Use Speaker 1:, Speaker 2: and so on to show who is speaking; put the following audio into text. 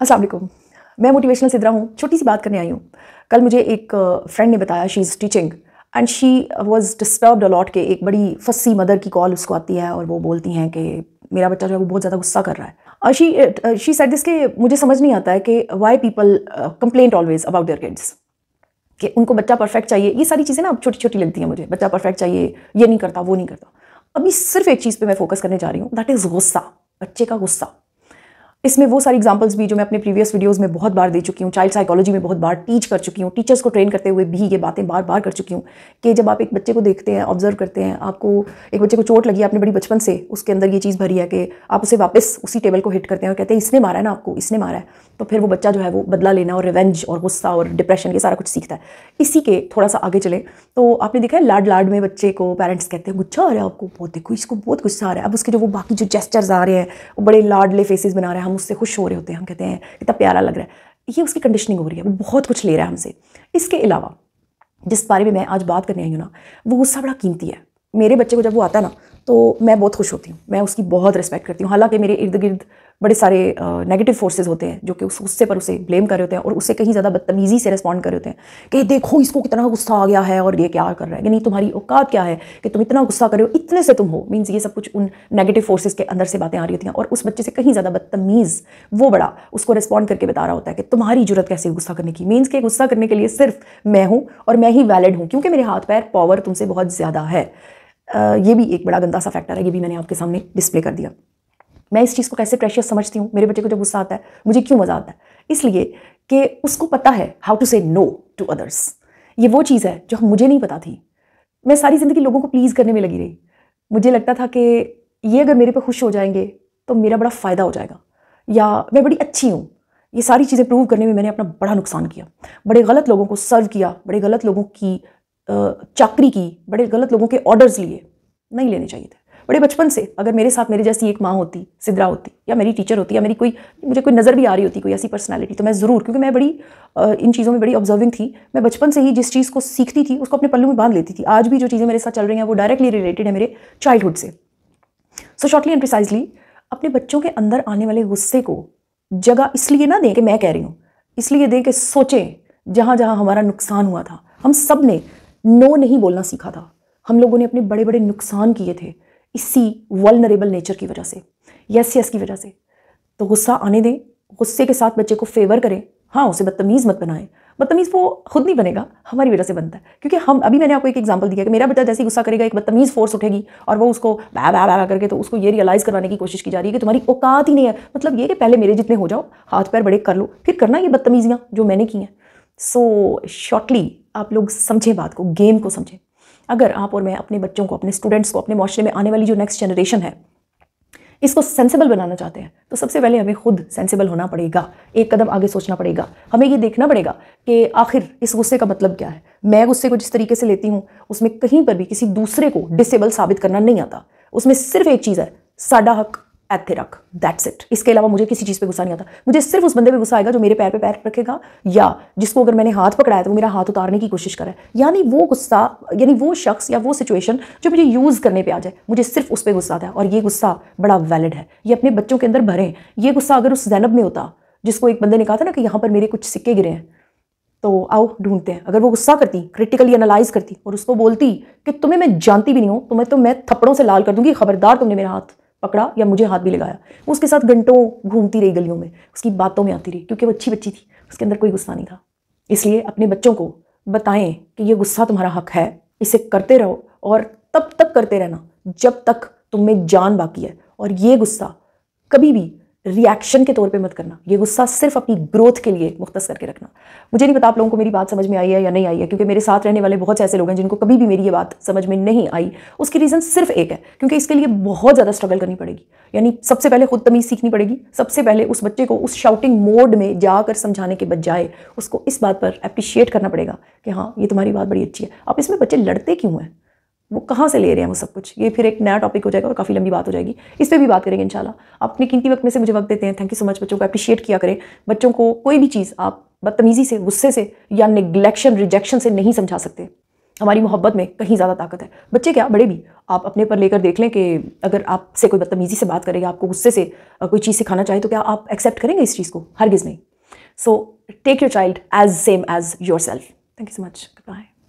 Speaker 1: असलम मैं मोटिवेशनल सिद्रा हूँ छोटी सी बात करने आई हूँ कल मुझे एक फ्रेंड ने बताया she is teaching and she was disturb a lot के एक बड़ी फसी मदर की कॉल उसको आती है और वो बोलती हैं कि मेरा बच्चा जो है वो बहुत ज़्यादा गुस्सा कर रहा है शी शी सेट दिस के मुझे समझ नहीं आता है कि why people complaint always about their kids कि उनको बच्चा परफेक्ट चाहिए ये सारी चीज़ें ना अब छोटी छोटी लगती हैं मुझे बच्चा परफेक्ट चाहिए ये नहीं करता वो नहीं करता अभी सिर्फ एक चीज़ पे मैं फोकस करने जा रही हूँ दैट इज़ गुस्सा बच्चे का गुस्सा इसमें वो सारी एग्जांपल्स भी जो मैं अपने प्रीवियस वीडियोस में बहुत बार दे चुकी हूँ चाइल्ड साइकोलॉजी में बहुत बार टीच कर चुकी हूँ टीचर्स को ट्रेन करते हुए भी ये बातें बार बार कर चुकी हूँ कि जब आप एक बच्चे को देखते हैं ऑब्जर्व करते हैं आपको एक बच्चे को चोट लगी आपने बड़ी बचपन से उसके अंदर ये चीज़ भरी है कि आप उसे वापस उसी टेबल को हिट करते हैं और कहते हैं इसने मारा है ना आपको इसने मारा है तो फिर वो बच्चा जो है वो बदला लेना और रिवेंज और गुस्सा और डिप्रेशन ये सारा कुछ सीखता है इसी के थोड़ा सा आगे चले तो आपने देखा है लाड लाड में बच्चे को पेरेंट्स कहते हैं गुस्सा आ रहा है आपको बहुत देखो इसको बहुत गुस्सा आ रहा है अब उसके जो वो बाकी जो जेस्टर्स आ रहे हैं वो बड़े लाडले फेसेस बना रहे हैं हम उससे खुश हो रहे होते हैं हम कहते हैं कितना प्यारा लग रहा है ये उसकी कंडीशनिंग हो रही है वो बहुत कुछ ले रहा है हमसे इसके अलावा जिस बारे में मैं आज बात करने आई हूँ ना वो गुस्सा बड़ा कीमती है मेरे बच्चे को जब वो आता है ना तो मैं बहुत खुश होती हूँ मैं उसकी बहुत रिस्पेक्ट करती हूँ हालांकि मेरे इर्द गिर्द बड़े सारे नेगेटिव फोर्सेस होते हैं जो कि उस गुस्से पर उसे ब्लेम कर रहे होते हैं और उससे कहीं ज़्यादा बदतमीज़ी से रिस्पॉन्ड कर रहे होते हैं कि देखो इसको कितना गुस्सा आ गया है और ये क्या कर रहा है यानी तुम्हारी औकात क्या है कि तुम इतना गुस्सा कर रहे हो इतने से तुम हो मीन्स ये सब कुछ उन नेगेटिव फोर्सेज के अंदर से बातें आ रही होती हैं और उस बच्चे से कहीं ज़्यादा बदतमीज़ वो बड़ा उसको रिस्पॉन्ड करके बता रहा होता है कि तुम्हारी जरूरत कैसे गुस्सा करने की मीन्स के गुस्सा करने के लिए सिर्फ मैं हूँ और मैं ही वैलिड हूँ क्योंकि मेरे हाथ पैर पावर तुमसे बहुत ज़्यादा है ये भी एक बड़ा गंदा सा फैक्टर है ये भी मैंने आपके सामने डिस्प्ले कर दिया मैं इस चीज़ को कैसे प्रेशियस समझती हूँ मेरे बेटे को जब गुस्सा आता है मुझे क्यों मज़ा आता है इसलिए कि उसको पता है how to say no to others ये वो चीज़ है जो मुझे नहीं पता थी मैं सारी ज़िंदगी लोगों को प्लीज़ करने में लगी रही मुझे लगता था कि ये अगर मेरे पे खुश हो जाएंगे तो मेरा बड़ा फ़ायदा हो जाएगा या मैं बड़ी अच्छी हूँ ये सारी चीज़ें प्रूव करने में मैंने अपना बड़ा नुकसान किया बड़े गलत लोगों को सर्व किया बड़े गलत लोगों की चाकरी की बड़े गलत लोगों के ऑर्डर्स लिए नहीं लेने चाहिए थे बड़े बचपन से अगर मेरे साथ मेरे जैसी एक माँ होती सिद्रा होती या मेरी टीचर होती या मेरी कोई मुझे कोई नज़र भी आ रही होती कोई ऐसी पर्सनैलिटी तो मैं ज़रूर क्योंकि मैं बड़ी इन चीज़ों में बड़ी ऑब्जर्विंग थी मैं बचपन से ही जिस चीज़ को सीखती थी उसको अपने पल्लू में बांध लेती थी आज भी जो चीज़ें मेरे साथ चल रही हैं वो डायरेक्टली रिलेटेड है मेरे चाइल्डहुड से सो शॉर्टली एंड प्रिसाइजली अपने बच्चों के अंदर आने वाले गुस्से को जगह इसलिए ना दें कि मैं कह रही हूँ इसलिए दें कि सोचें जहाँ जहाँ हमारा नुकसान हुआ था हम सब ने नो नहीं बोलना सीखा था हम लोगों ने अपने बड़े बड़े नुकसान किए थे इसी वलनरेबल नेचर की वजह से यस यस की वजह से तो गुस्सा आने दें गुस्से के साथ बच्चे को फेवर करें हाँ उसे बदतमीज़ मत बनाएं बदतमीज़ वो खुद नहीं बनेगा हमारी वजह से बनता है क्योंकि हम अभी मैंने आपको एक एग्जांपल दिया कि मेरा बच्चा जैसे गुस्सा करेगा एक बदतमीज़ फोर्स उठेगी और वो उसको बै बै बै करके तो उसको ये रियलाइज़ करवाने की कोशिश की जा रही है कि तुम्हारी औकात ही नहीं है मतलब ये कि पहले मेरे जितने हो जाओ हाथ पैर बड़े कर लो फिर करना ये बदतमीज़ियाँ जो मैंने की हैं सो शॉर्टली आप लोग समझें बात को गेम को समझें अगर आप और मैं अपने बच्चों को अपने स्टूडेंट्स को अपने माशरे में आने वाली जो नेक्स्ट जनरेशन है इसको सेंसेबल बनाना चाहते हैं तो सबसे पहले हमें खुद सेंसेबल होना पड़ेगा एक कदम आगे सोचना पड़ेगा हमें ये देखना पड़ेगा कि आखिर इस गुस्से का मतलब क्या है मैं गुस्से को जिस तरीके से लेती हूँ उसमें कहीं पर भी किसी दूसरे को डिसेबल साबित करना नहीं आता उसमें सिर्फ एक चीज़ है साडा हक ऐथे रख दैट्स इट इसके अलावा मुझे किसी चीज़ पे गुस्सा नहीं आता मुझे सिर्फ उस बंदे पे गुस्सा आएगा जो मेरे पैर पे पैर रखेगा या जिसको अगर मैंने हाथ पकड़ाया तो वो मेरा हाथ उतारने की कोशिश करे यानी वो गुस्सा यानी वो शख्स या वो सिचुएशन जो मुझे यूज़ करने पर आ जाए मुझे सिर्फ उस पर गुस्सा आता है और ये गुस्सा बड़ा वैलिड है ये अपने बच्चों के अंदर भरें ये गुस्सा अगर उस जैनब में होता जिसको एक बंदे ने कहा था ना कि यहाँ पर मेरे कुछ सिक्के गिरे हैं तो आओ ढूंढते हैं अगर वो गुस्सा करती क्रिटिकली एनालाइज करती और उसको बोलती कि तुम्हें मैं जानती भी नहीं हूँ तुम्हें तो मैं थप्पड़ों से लाल कर दूंगी खबरदार तुमने मेरा हाथ पकड़ा या मुझे हाथ भी लगाया वो उसके साथ घंटों घूमती रही गलियों में उसकी बातों में आती रही क्योंकि वो अच्छी बच्ची थी उसके अंदर कोई गुस्सा नहीं था इसलिए अपने बच्चों को बताएं कि ये गुस्सा तुम्हारा हक है इसे करते रहो और तब तक करते रहना जब तक तुम में जान बाकी है और ये गुस्सा कभी भी रिएक्शन के तौर पे मत करना ये गुस्सा सिर्फ अपनी ग्रोथ के लिए मुख्त करके रखना मुझे नहीं पता आप लोगों को मेरी बात समझ में आई है या नहीं आई है क्योंकि मेरे साथ रहने वाले बहुत से ऐसे लोग हैं जिनको कभी भी मेरी ये बात समझ में नहीं आई उसकी रीज़न सिर्फ एक है क्योंकि इसके लिए बहुत ज़्यादा स्ट्रगल करनी पड़ेगी यानी सबसे पहले खुद तमीज़ सीखनी पड़ेगी सबसे पहले उस बच्चे को उस शाउटिंग मोड में जाकर समझाने के बजाय उसको इस बात पर अप्रिशिएट करना पड़ेगा कि हाँ ये तुम्हारी बात बड़ी अच्छी है अब इसमें बच्चे लड़ते क्यों हैं वो कहाँ से ले रहे हैं वो सब कुछ ये फिर एक नया टॉपिक हो जाएगा और काफ़ी लंबी बात हो जाएगी इस पर भी बात करेंगे शाला अपने कीमती वक्त में से मुझे वक्त देते हैं थैंक यू सो मच बच्चों को अप्रिशिएट किया करें बच्चों को कोई भी चीज़ आप बदतमीज़ी से गुस्से से या निग्लेक्शन रिजेक्शन से नहीं समझा सकते हमारी मोहब्बत में कहीं ज़्यादा ताकत है बच्चे क्या बड़े भी आप अपने पर लेकर देख लें कि अगर आपसे कोई बदतमीज़ी से बात करेगा आपको गुस्से से कोई चीज़ सिखाना चाहे तो क्या आप एक्सेप्ट करेंगे इस चीज़ को हरगिज़ नहीं so take your child as same as yourself thank you so much bye